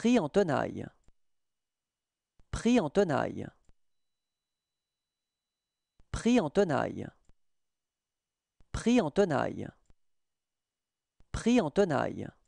Pris en tenaille. Pris en tenaille. Pris en tenaille. Pris en tenaille. Pris en tenaille.